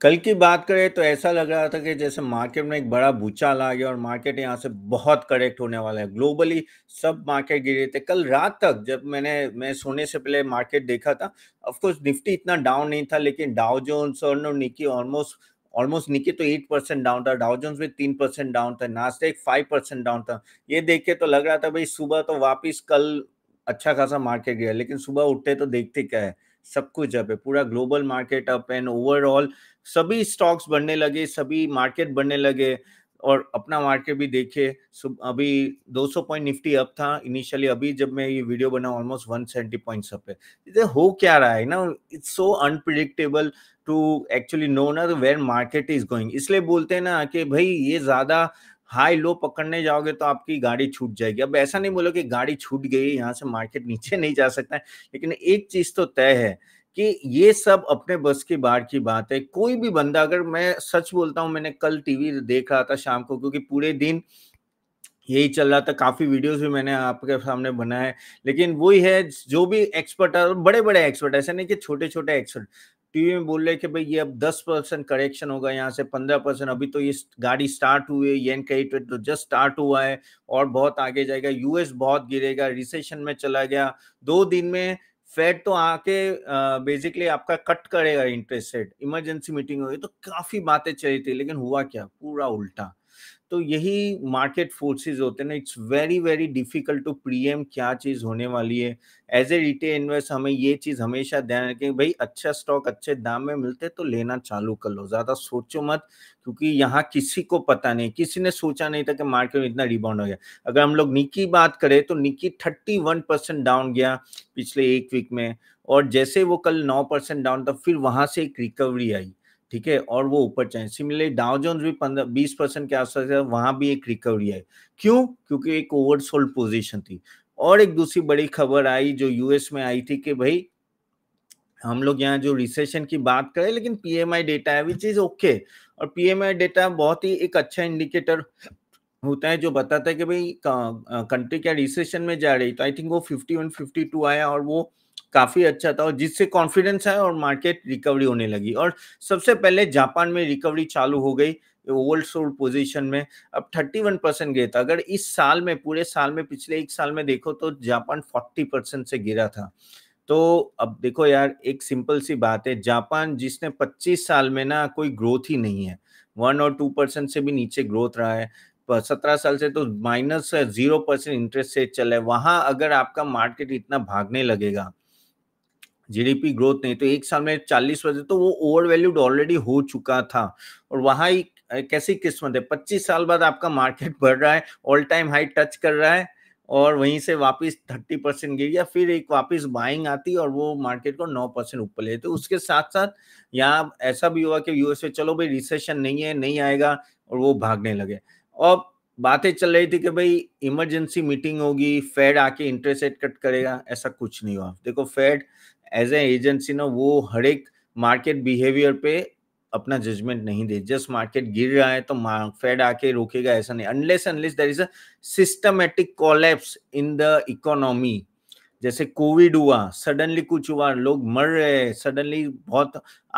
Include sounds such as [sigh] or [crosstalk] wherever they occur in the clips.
कल की बात करें तो ऐसा लग रहा था कि जैसे मार्केट में एक बड़ा भूचाल आ गया और मार्केट यहाँ से बहुत करेक्ट होने वाला है ग्लोबली सब मार्केट गिरे थे कल रात तक जब मैंने मैं सोने से पहले मार्केट देखा था ऑफकोर्स निफ्टी इतना डाउन नहीं था लेकिन डाउ जोन्स और निकी ऑलमोस्ट ऑलमोस्ट निकी तो एट परसेंट डाउन था डाउ जोन्स भी तीन परसेंट डाउन था नास्टेक फाइव परसेंट डाउन था ये देख के तो लग रहा था भाई सुबह तो वापिस कल अच्छा खासा मार्केट गया लेकिन सुबह उठते तो देखते क्या है सब कुछ अब है पूरा global market up and overall सभी स्टॉक्स बढ़ने लगे सभी मार्केट बढ़ने लगे और अपना मार्केट भी देखिए अभी 200 पॉइंट निफ्टी अप था इनिशियली अभी जब मैं ये वीडियो बना ऑलमोस्ट सेवेंटी पॉइंट अप है हो क्या रहा है ना it's so unpredictable to actually know ना वेर मार्केट इज गोइंग इसलिए बोलते हैं ना कि भाई ये ज़्यादा हाई लो पकड़ने जाओगे तो आपकी गाड़ी छूट जाएगी अब ऐसा नहीं बोलो कि गाड़ी छूट गई यहाँ से मार्केट नीचे नहीं जा सकता है लेकिन एक चीज तो तय है कि ये सब अपने बस की बाहर की बात है कोई भी बंदा अगर मैं सच बोलता हूँ मैंने कल टीवी देख रहा था शाम को क्योंकि पूरे दिन यही चल रहा था काफी वीडियोस भी मैंने आपके सामने बनाए लेकिन वही है जो भी एक्सपर्ट है बड़े बड़े एक्सपर्ट ऐसे नहीं कि छोटे छोटे एक्सपर्ट टीवी में बोल रहे कि भाई ये अब 10 परसेंट करेक्शन होगा यहाँ से 15 परसेंट अभी तो ये गाड़ी स्टार्ट हुई है येन कही तो जस्ट तो स्टार्ट हुआ है और बहुत आगे जाएगा यूएस बहुत गिरेगा रिसेशन में चला गया दो दिन में फेड तो आके बेसिकली आपका कट करेगा इंटरेस्ट रेट इमरजेंसी मीटिंग होगी तो काफी बातें चली थी लेकिन हुआ क्या पूरा उल्टा तो यही मार्केट फोर्सेस होते हैं ना it's very very difficult to preempt क्या चीज़ होने वाली है एज ए रिटेल इन्वेस्ट हमें ये चीज़ हमेशा ध्यान रखें भाई अच्छा स्टॉक अच्छे दाम में मिलते तो लेना चालू कर लो ज़्यादा सोचो मत क्योंकि यहाँ किसी को पता नहीं किसी ने सोचा नहीं था कि मार्केट में इतना रिबाउंड हो गया अगर हम लोग निकी बात करें तो Nikkei thirty one percent down गया पिछले एक वीक में और जैसे वो कल नौ परसेंट डाउन था फिर वहां से एक रिकवरी आई ठीक है और वो ऊपर चाहे सिमिलरली डाउ जोन्स भी पंद्रह बीस परसेंट के आसपास है वहां भी एक रिकवरी है क्यों क्योंकि एक ओवरसोल्ड पोजीशन थी और एक दूसरी बड़ी खबर आई जो यूएस में आई थी कि भाई हम लोग यहाँ जो रिसेशन की बात करें लेकिन पीएमआई डेटा है विच इज ओके और पीएमआई डेटा बहुत ही एक अच्छा इंडिकेटर होता है जो बताता है कि भाई कंट्री क्या रिसेशन में जा रही तो आई थिंक वो फिफ्टी 52 आया और वो काफी अच्छा था और जिससे कॉन्फिडेंस आया और मार्केट रिकवरी होने लगी और सबसे पहले जापान में रिकवरी चालू हो गई ओल्ड सोल्ड पोजीशन में अब 31 परसेंट गिरा था अगर इस साल में पूरे साल में पिछले एक साल में देखो तो जापान 40 परसेंट से गिरा था तो अब देखो यार एक सिंपल सी बात है जापान जिसने 25 साल में ना कोई ग्रोथ ही नहीं है वन और टू परसेंट से भी नीचे ग्रोथ रहा है सत्रह साल से तो minus zero percent interest rate चला है वहां अगर आपका मार्केट इतना भागने लगेगा जीडीपी ग्रोथ नहीं तो एक साल में चालीस परसेंट तो वो ओवर वैल्यूड ऑलरेडी हो चुका था और वहाँ ही कैसी किस्मत है पच्चीस साल बाद आपका मार्केट [laughs] बढ़ रहा है ऑल टाइम हाई टच कर रहा है और वहीं से वापस थर्टी परसेंट गिर गया फिर एक वापस बाइंग आती और वो मार्केट को नौ परसेंट ऊपर ले तो उसके साथ साथ यहाँ ऐसा भी हुआ कि यूएस में चलो भाई रिसेशन नहीं है नहीं आएगा और वो भागने लगे और बातें चल रही थी कि भाई इमरजेंसी मीटिंग होगी फेड आके इंटरेस्ट रेट कट करेगा ऐसा कुछ नहीं हुआ देखो फेड एज ए एजेंसी ना वो हर एक मार्केट बिहेवियर पे अपना जजमेंट नहीं दे जस्ट मार्केट गिर रहा है तो फेड आके रोकेगा ऐसा नहीं unless unless there is a systematic collapse in the economy जैसे कोविड हुआ सडनली कुछ हुआ लोग मर रहे हैं सडनली बहुत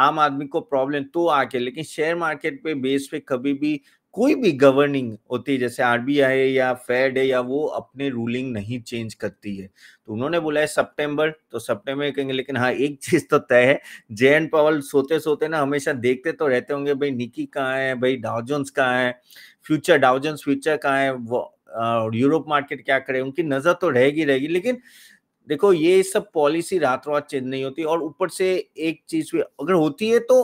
आम आदमी को प्रॉब्लम तो आके लेकिन शेयर मार्केट पे बेस पे कभी भी कोई भी गवर्निंग होती है जैसे आरबीआई है या फेड है या वो अपने रूलिंग नहीं चेंज करती है तो उन्होंने बोला है सितंबर तो सितंबर कहेंगे लेकिन हाँ एक [laughs] चीज तो तय है जे एन पावल सोते सोते ना हमेशा देखते तो रहते होंगे भाई निकी कहाँ है भाई डाउजन्स कहाँ है फ्यूचर डाउजन्स फ्यूचर कहाँ है वो यूरोप मार्केट क्या करे उनकी नजर तो रहेगी रहेगी लेकिन देखो ये सब पॉलिसी रात रात चेंज नहीं होती और ऊपर से एक चीज भी अगर होती है तो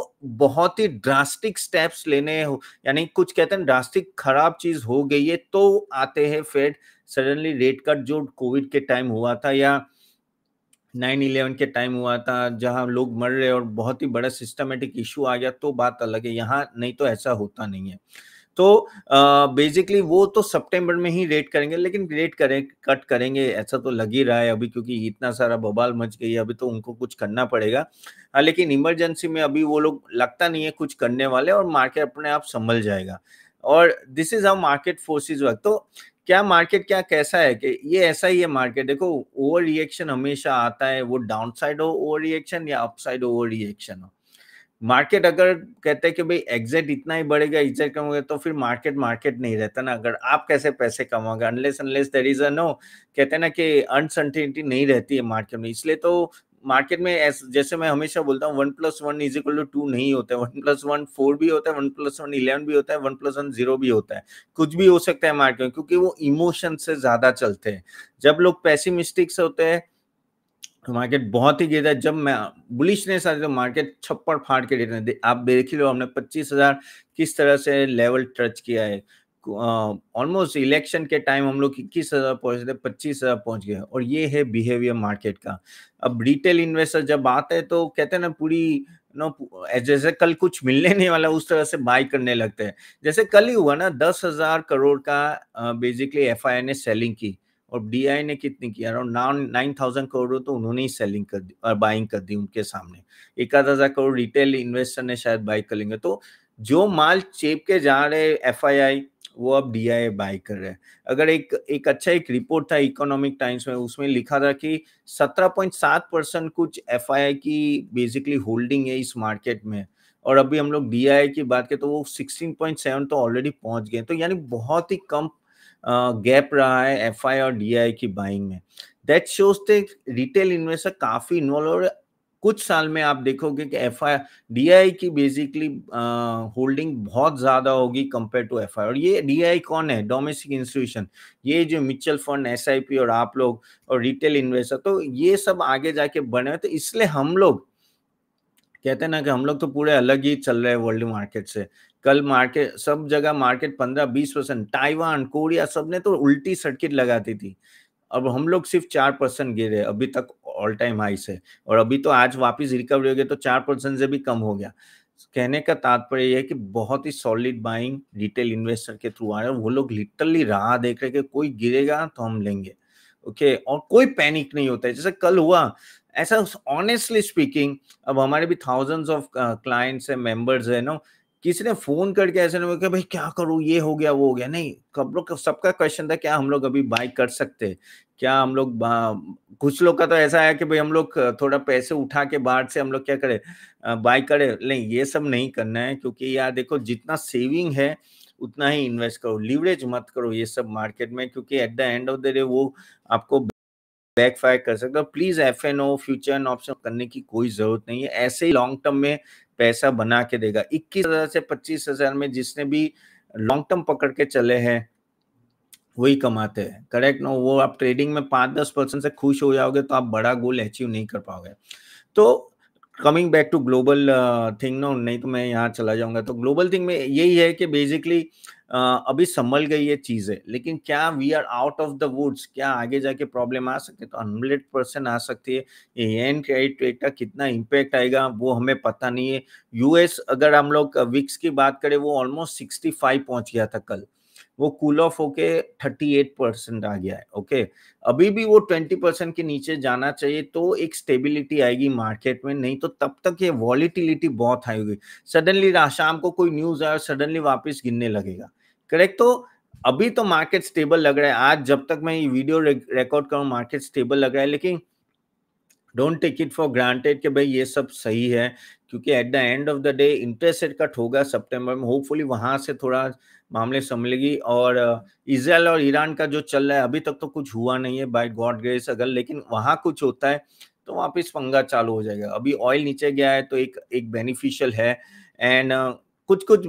बहुत ही ड्रास्टिक स्टेप्स लेने यानी कुछ कहते हैं ड्रास्टिक खराब चीज हो गई है तो आते हैं फेड सडनली रेट कट जो कोविड के टाइम हुआ था या नाइन इलेवन के टाइम हुआ था जहां लोग मर रहे और बहुत ही बड़ा सिस्टमेटिक इशू आ गया तो बात अलग है यहाँ नहीं तो ऐसा होता नहीं है तो बेसिकली वो तो सितंबर में ही रेट करेंगे लेकिन रेट करें कट करेंगे ऐसा तो लग ही रहा है अभी क्योंकि इतना सारा बबाल मच गई अभी तो उनको कुछ करना पड़ेगा हाँ, लेकिन इमरजेंसी में अभी वो लोग लगता नहीं है कुछ करने वाले और मार्केट अपने आप संभल जाएगा और this is how market forces work तो क्या मार्केट क्या कैसा है कि ये ऐसा ही है मार्केट देखो ओवर रिएक्शन हमेशा आता है वो डाउन साइड हो ओवर रिएक्शन या अप साइड ओवर रिएक्शन हो मार्केट अगर कहते हैं कि भाई एग्जिट इतना ही बढ़ेगा इज्जत कम होगा तो फिर मार्केट मार्केट नहीं रहता ना अगर आप कैसे पैसे कमाओगे unless unless there is a no कहते हैं ना कि अनसर्टिनिटी नहीं रहती है मार्केट में इसलिए तो मार्केट में जैसे मैं हमेशा बोलता हूँ one plus one is equal to two नहीं होता है वन प्लस वन फोर भी होता है वन प्लस वन इलेवन भी होता है वन प्लस वन जीरो भी होता है कुछ भी हो सकता है मार्केट में क्योंकि वो इमोशन से ज्यादा चलते हैं जब लोग पैसिमिस्टिक्स होते हैं मार्केट बहुत ही गिरता है जब मैं ने आ तो मार्केट छप्पड़ फाड़ के गिर रहे आप देख लो हमने 25,000 किस तरह से लेवल टच किया है ऑलमोस्ट इलेक्शन के टाइम हम लोग इक्कीस हज़ार पहुँच थे पच्चीस हज़ार पहुँच गए और ये है बिहेवियर मार्केट का अब रिटेल इन्वेस्टर जब आते हैं तो कहते हैं ना पूरी नो जैसे कल कुछ मिलने नहीं वाला उस तरह से बाई करने लगते हैं जैसे कल ही हुआ ना दस हज़ार करोड़ का बेसिकली एफ ने सेलिंग की और डीआई ने कितनी की around nine nine thousand crore रुपये तो उन्होंने ही सेलिंग कर दी और बाइंग कर दी उनके सामने एक आध हजार करोड़ रिटेल इन्वेस्टर ने शायद बाई कर लेंगे तो जो माल चेप के जा रहे एफ वो अब डी आई बाई कर रहे हैं अगर एक एक अच्छा एक रिपोर्ट था इकोनॉमिक टाइम्स में उसमें लिखा था कि 17.7 परसेंट कुछ एफ की बेसिकली होल्डिंग है इस मार्केट में और अभी हम लोग डी की बात करें तो वो 16.7 तो ऑलरेडी पहुंच गए तो यानी बहुत ही कम गैप रहा है एफ और डी की बाइंग में दैट शोज थे रिटेल इन्वेस्टर काफी इन्वॉल्व और कुछ साल में आप देखोगे कि एफ आई की बेसिकली होल्डिंग बहुत ज़्यादा होगी कंपेयर टू एफ और ये डी कौन है डोमेस्टिक इंस्टीट्यूशन ये जो म्यूचुअल फंड एस और आप लोग और रिटेल इन्वेस्टर तो ये सब आगे जाके बने हुए तो इसलिए हम लोग कहते हैं ना कि हम लोग तो पूरे अलग ही चल रहे हैं वर्ल्ड मार्केट से कल मार्केट सब जगह मार्केट पंद्रह बीस परसेंट ताइवान कोरिया सब ने तो उल्टी सर्किट लगाती थी अब हम लोग सिर्फ चार परसेंट गिरे अभी तक ऑल टाइम हाई से और अभी तो आज वापस रिकवरी हो गया तो चार परसेंट से भी कम हो गया कहने का तात्पर्य यह है कि बहुत ही सॉलिड बाइंग रिटेल इन्वेस्टर के थ्रू आ रहे हैं वो लोग लिटरली राह देख रहे कि कोई गिरेगा तो हम लेंगे ओके okay? और कोई पैनिक नहीं होता है जैसे कल हुआ ऐसा ऑनेस्टली स्पीकिंग अब हमारे भी थाउजेंड्स ऑफ क्लाइंट्स है मेंबर्स है ना किसी ने फोन करके ऐसे नहीं बोला भाई क्या करूँ ये हो गया वो हो गया नहीं कब लोग सबका क्वेश्चन था क्या हम लोग अभी बाई कर सकते हैं क्या हम लोग कुछ लोग का तो ऐसा है कि भाई हम लोग uh, थोड़ा पैसे उठा के बाहर से हम लोग क्या करें बाय करें नहीं ये सब नहीं करना है क्योंकि यार देखो जितना सेविंग है उतना ही इन्वेस्ट करो लीवरेज मत करो ये सब मार्केट में क्योंकि at the end of the day वो आपको ब्लैक फायर कर सकते हो please F and O future and option करने की कोई जरूरत नहीं है ऐसे ही लॉन्ग टर्म में पैसा बना के देगा इक्कीस हजार से पच्चीस हजार में जिसने भी लॉन्ग टर्म पकड़ के चले हैं वही कमाते हैं करेक्ट नो वो आप ट्रेडिंग में पांच दस परसेंट से खुश हो जाओगे तो आप बड़ा गोल अचीव नहीं कर पाओगे तो coming back to global thing no नहीं तो मैं यहाँ चला जाऊंगा तो ग्लोबल थिंग में यही है कि बेसिकली uh, अभी संभल गई है चीजें लेकिन क्या we are out of the woods क्या आगे जाके प्रॉब्लम आ सकती है तो हंड्रेड परसेंट आ सकती है ये एन क्रेडिट का कितना इम्पेक्ट आएगा वो हमें पता नहीं है यूएस अगर हम लोग विक्स की बात करें वो ऑलमोस्ट सिक्सटी फाइव पहुंच गया था कल वो कूल ऑफ होके 38 परसेंट आ गया है ओके okay? अभी भी वो 20 परसेंट के नीचे जाना चाहिए तो एक स्टेबिलिटी आएगी मार्केट में नहीं तो तब तक ये वॉलिटिलिटी बहुत हाई होगी सडनली शाम को कोई न्यूज आया सडनली वापस गिनने लगेगा करेक्ट तो अभी तो मार्केट स्टेबल लग रहा है आज जब तक मैं ये वीडियो रिकॉर्ड करूँ मार्केट स्टेबल लग रहा है लेकिन don't take it for granted कि भाई ये सब सही है क्योंकि at the end of the day interest rate cut होगा सितंबर में होपफुली वहां से थोड़ा मामले संभलेगी और इसराइल uh, और ईरान का जो चल रहा है अभी तक तो कुछ हुआ नहीं है बाय गॉड ग्रेस अगर लेकिन वहां कुछ होता है तो वापस पंगा चालू हो जाएगा अभी ऑयल नीचे गया है तो एक एक बेनिफिशियल है एंड कुछ कुछ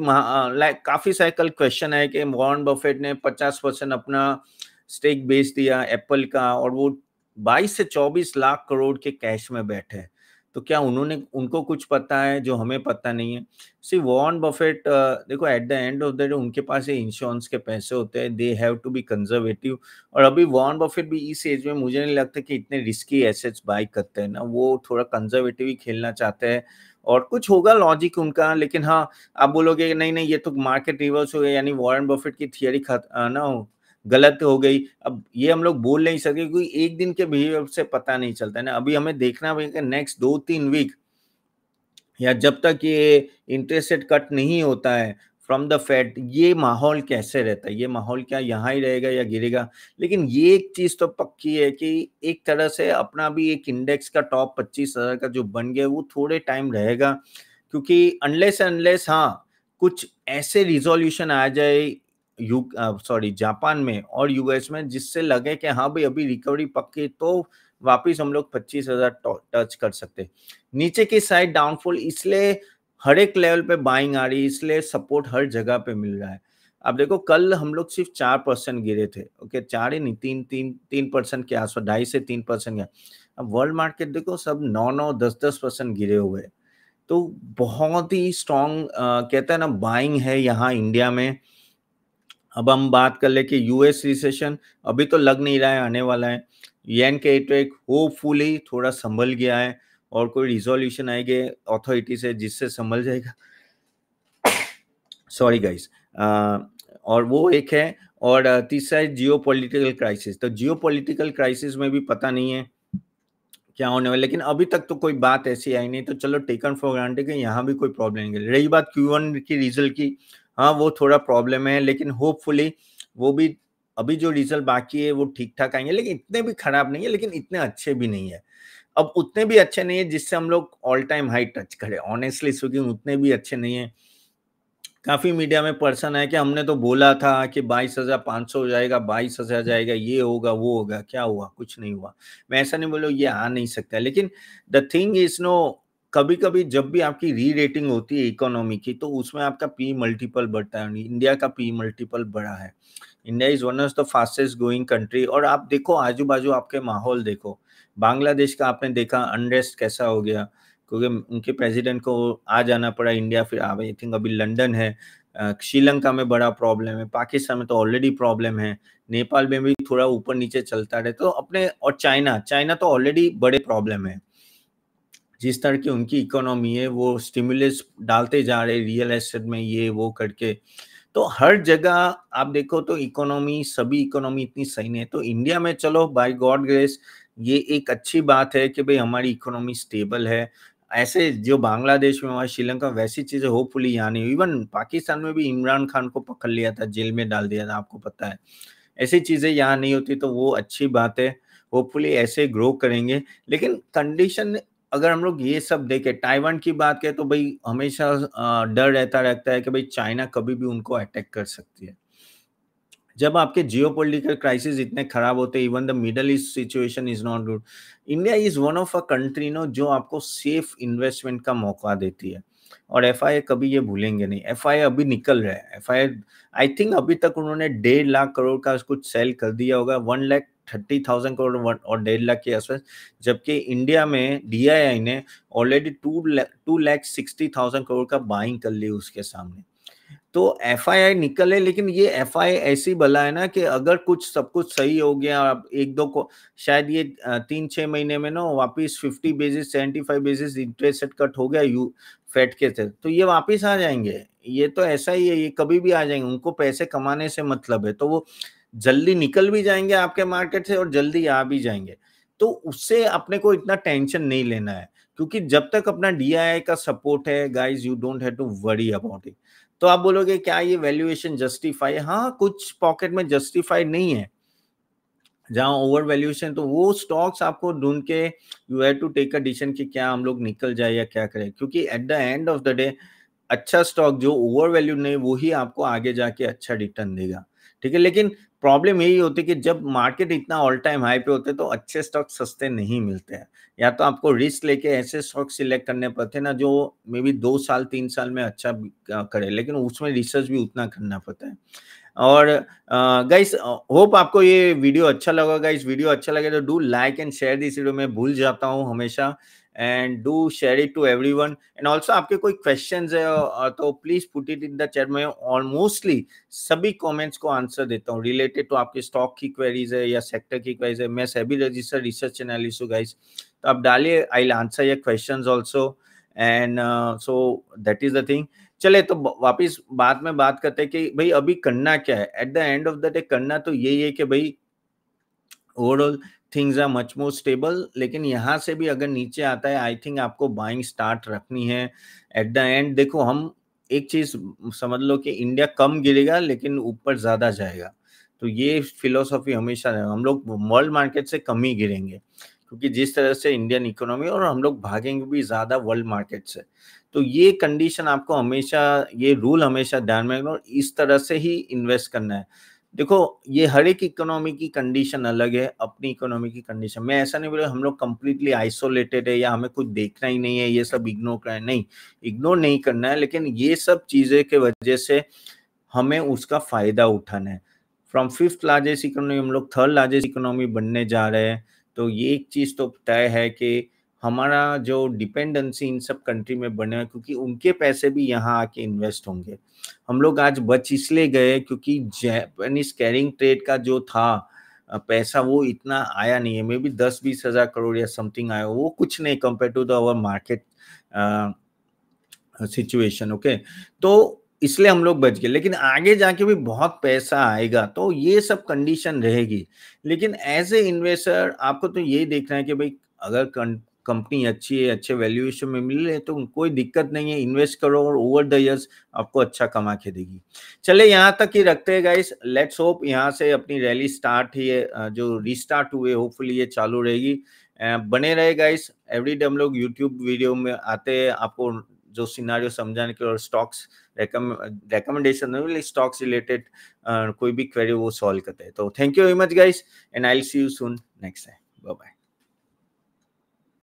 लाइक काफी सारे कल क्वेश्चन है कि वॉर्न बफेट ने 50 परसेंट अपना स्टेक बेच दिया एप्पल का और वो 22 से 24 लाख करोड़ के कैश में बैठे हैं तो क्या उन्होंने उनको कुछ पता है जो हमें पता नहीं है सी वॉर्न बफेट देखो at the end of the day उनके पास ये इंश्योरेंस के पैसे होते हैं they have to be conservative और अभी वॉन बफेट भी इस एज में मुझे नहीं लगता कि इतने रिस्की एसेट्स बाय करते हैं ना वो थोड़ा कंजर्वेटिव ही खेलना चाहते हैं और कुछ होगा लॉजिक उनका लेकिन हाँ आप बोलोगे नहीं नहीं ये तो मार्केट रिवर्स हो गया यानी वॉरेन बफेट की थियरी खत ना गलत हो गई अब ये हम लोग बोल नहीं सके क्योंकि एक दिन के बिहेवियर से पता नहीं चलता ना अभी हमें देखना भी कि नेक्स्ट दो तीन वीक या जब तक ये इंटरेस्ट रेट कट नहीं होता है फ्रॉम द फेड ये माहौल कैसे रहता है ये माहौल क्या यहाँ ही रहेगा या गिरेगा लेकिन ये एक चीज तो पक्की है कि एक तरह से अपना भी एक इंडेक्स का टॉप पच्चीस हजार का जो बन गया वो थोड़े टाइम रहेगा क्योंकि अनलेस अनलेस हाँ कुछ ऐसे रिजोल्यूशन आ जाए यू सॉरी जापान में और यूएस में जिससे लगे कि हाँ भाई अभी रिकवरी पक्की तो वापिस हम लोग पच्चीस हजार टच कर सकते नीचे की साइड डाउनफॉल इसलिए हर एक लेवल पे बाइंग आ रही है इसलिए सपोर्ट हर जगह पे मिल रहा है अब देखो कल हम लोग सिर्फ चार परसेंट गिरे थे ओके चार ही नहीं तीन तीन तीन परसेंट के आसपास ढाई से तीन परसेंट गया अब वर्ल्ड मार्केट देखो सब नौ नौ दस दस परसेंट गिरे हुए तो बहुत ही स्ट्रॉन्ग कहते हैं ना बाइंग है यहाँ इंडिया में अब हम बात कर ले कि यूएस रिसेशन अभी तो लग नहीं रहा है आने वाला है येन के एक होपफुली थोड़ा संभल गया है और कोई रिजोल्यूशन आएगी अथॉरिटी से जिससे संभल जाएगा सॉरी गाइस और वो एक है और तीसरा है जियो पोलिटिकल क्राइसिस तो जियो पोलिटिकल क्राइसिस में भी पता नहीं है क्या होने वाला लेकिन अभी तक तो कोई बात ऐसी आई नहीं तो चलो टेकन फॉर ग्रांटेड कि यहाँ भी कोई प्रॉब्लम नहीं रही बात क्यू वन की रिजल्ट की हाँ वो थोड़ा प्रॉब्लम है लेकिन होपफुली वो भी अभी जो रिजल्ट बाकी है वो ठीक ठाक आएंगे लेकिन इतने भी खराब नहीं है लेकिन इतने अच्छे भी नहीं है अब उतने भी अच्छे नहीं है जिससे हम लोग ऑल टाइम हाई टच करें ऑनेस्टली स्पीकिंग उतने भी अच्छे नहीं है काफ़ी मीडिया में पर्सन है कि हमने तो बोला था कि बाईस हज़ार पाँच सौ हो जाएगा बाईस हज़ार जाएगा ये होगा वो होगा क्या हुआ कुछ नहीं हुआ मैं ऐसा नहीं बोलो ये आ नहीं सकता लेकिन द थिंग इज़ नो कभी कभी जब भी आपकी री रेटिंग होती है इकोनॉमी की तो उसमें आपका पी मल्टीपल बढ़ता है इंडिया का पी मल्टीपल बढ़ा है India is one of the fastest going country और आप देखो आजू बाजू आपके माहौल देखो बांग्लादेश का आपने देखा अनरेस्ट कैसा हो गया क्योंकि उनके प्रेसिडेंट को आ जाना पड़ा इंडिया फिर आई थिंक अभी लंदन है श्रीलंका में बड़ा प्रॉब्लम है पाकिस्तान में तो ऑलरेडी प्रॉब्लम है नेपाल में भी थोड़ा ऊपर नीचे चलता रहे तो अपने और चाइना चाइना तो ऑलरेडी बड़े प्रॉब्लम है जिस तरह की उनकी इकोनॉमी है वो स्टिमुलस डालते जा रहे रियल एस्टेट में ये वो करके तो हर जगह आप देखो तो इकोनॉमी सभी इकोनॉमी इतनी सही नहीं है तो इंडिया में चलो बाय गॉड ग्रेस ये एक अच्छी बात है कि भाई हमारी इकोनॉमी स्टेबल है ऐसे जो बांग्लादेश में हुआ श्रीलंका वैसी चीजें होपफुली यहाँ नहीं इवन पाकिस्तान में भी इमरान खान को पकड़ लिया था जेल में डाल दिया था आपको पता है ऐसी चीजें यहाँ नहीं होती तो वो अच्छी बात है होपफुली ऐसे ग्रो करेंगे लेकिन कंडीशन अगर हम लोग ये सब देखें ताइवान की बात करें तो भाई हमेशा डर रहता रहता है कि भाई चाइना कभी भी उनको अटैक कर सकती है जब आपके जियो पोलिटिकल क्राइसिस इतने खराब होते even the Middle East situation is not good India is one of a country no जो आपको सेफ इन्वेस्टमेंट का मौका देती है और एफ कभी ये भूलेंगे नहीं एफ अभी निकल रहा है एफ आई थिंक अभी तक उन्होंने डेढ़ लाख करोड़ का कुछ सेल कर दिया होगा one lakh thirty thousand crore one और डेढ़ लाख के आसपास जबकि इंडिया में डीआईआई ने already two two lakh sixty thousand crore का बाइंग कर ली उसके सामने तो एफ निकले लेकिन ये एफ ऐसी बला है ना कि अगर कुछ सब कुछ सही हो गया अब एक दो को शायद ये तीन छः महीने में ना वापिस fifty basis seventy five basis interest rate cut हो गया यू फेट के थे तो ये वापिस आ जाएंगे ये तो ऐसा ही है ये कभी भी आ जाएंगे उनको पैसे कमाने से मतलब है तो वो जल्दी निकल भी जाएंगे आपके मार्केट से और जल्दी आ भी जाएंगे तो उससे अपने को इतना टेंशन नहीं लेना है क्योंकि जब तक अपना डी का सपोर्ट है guys you don't have to worry about it तो आप बोलोगे क्या ये वैल्यूएशन जस्टिफाई हाँ कुछ पॉकेट में जस्टिफाई नहीं है जहां ओवर वैल्यूएशन तो वो स्टॉक्स आपको ढूंढ के you have to take a decision कि क्या हम लोग निकल जाए या क्या करें क्योंकि at the end of the day अच्छा स्टॉक जो ओवर वैल्यू नहीं वो ही आपको आगे जाके अच्छा रिटर्न देगा ठीक है लेकिन प्रॉब्लम यही होती है कि जब मार्केट इतना ऑल टाइम हाई पे होते तो अच्छे स्टॉक सस्ते नहीं मिलते हैं या तो आपको रिस्क लेके ऐसे स्टॉक सिलेक्ट करने पड़ते ना जो मे बी दो साल तीन साल में अच्छा करे लेकिन उसमें रिसर्च भी उतना करना पड़ता है और गाइस होप आपको ये वीडियो अच्छा लगा गाइस वीडियो अच्छा लगे तो do like and share this video मैं भूल जाता हूँ हमेशा and do share it to everyone and also आपके कोई क्वेश्चन है तो please put it in the chat में ऑलमोस्टली सभी कॉमेंट्स को आंसर देता हूँ रिलेटेड टू आपके स्टॉक की क्वेरीज है या सेक्टर की क्वेरीज है मैं सभी रजिस्टर रिसर्च एनालिस हूँ गाइज तो आप डालिए आई आंसर या question also and so that is the thing चले तो वापिस बाद में बात करते हैं कि भाई अभी करना क्या है at the end of the day करना तो यही है कि भाई overall things are much more stable लेकिन यहाँ से भी अगर नीचे आता है आई थिंक आपको बाइंग स्टार्ट रखनी है एट द एंड देखो हम एक चीज समझ लो कि इंडिया कम गिरेगा लेकिन ऊपर ज्यादा जाएगा तो ये फिलोसॉफी हमेशा हम लोग वर्ल्ड मार्केट से कम ही गिरेंगे क्योंकि जिस तरह से इंडियन इकोनॉमी और हम लोग भागेंगे भी ज़्यादा वर्ल्ड मार्केट से तो ये कंडीशन आपको हमेशा ये रूल हमेशा ध्यान में रखना और इस तरह से ही इन्वेस्ट करना है देखो ये हर एक इकोनॉमी की कंडीशन अलग है अपनी इकोनॉमी की कंडीशन मैं ऐसा नहीं बोल हम लोग कंप्लीटली आइसोलेटेड है या हमें कुछ देखना ही नहीं है ये सब इग्नोर करना है नहीं इग्नोर नहीं करना है लेकिन ये सब चीज़ें के वजह से हमें उसका फायदा उठाना है फ्रॉम फिफ्थ लार्जेस्ट इकोनॉमी हम लोग थर्ड लार्जेस्ट इकोनॉमी बनने जा रहे हैं तो ये एक चीज़ तो तय है कि हमारा जो डिपेंडेंसी इन सब कंट्री में बने क्योंकि उनके पैसे भी यहाँ आके इन्वेस्ट होंगे हम लोग आज बच इसलिए गए क्योंकि जैपनीज कैरिंग ट्रेड का जो था पैसा वो इतना आया नहीं है मे बी दस बीस हजार करोड़ या समथिंग आया वो कुछ नहीं compare to the our market situation okay तो इसलिए हम लोग बच गए लेकिन आगे जाके भी बहुत पैसा आएगा तो ये सब कंडीशन रहेगी लेकिन एज ए इन्वेस्टर आपको तो ये देखना है कि भाई अगर कंपनी अच्छी है अच्छे वैल्यूएशन में मिल रहे तो कोई दिक्कत नहीं है इन्वेस्ट करो और ओवर द ईयर्स आपको अच्छा कमा के देगी चले यहाँ तक ही रखते हैं गाइस लेट्स होप यहाँ से अपनी रैली स्टार्ट ही है जो रिस्टार्ट हुए होपफुली ये चालू रहेगी बने रहे गाइस डे हम लोग यूट्यूब वीडियो में आते हैं आपको जो सिनारियो समझाने के और स्टॉक्स रेकमेंडेशन स्टॉक्स रिलेटेड कोई भी क्वेरी वो सॉल्व करते हैं तो thank you very much guys and I see you soon next time bye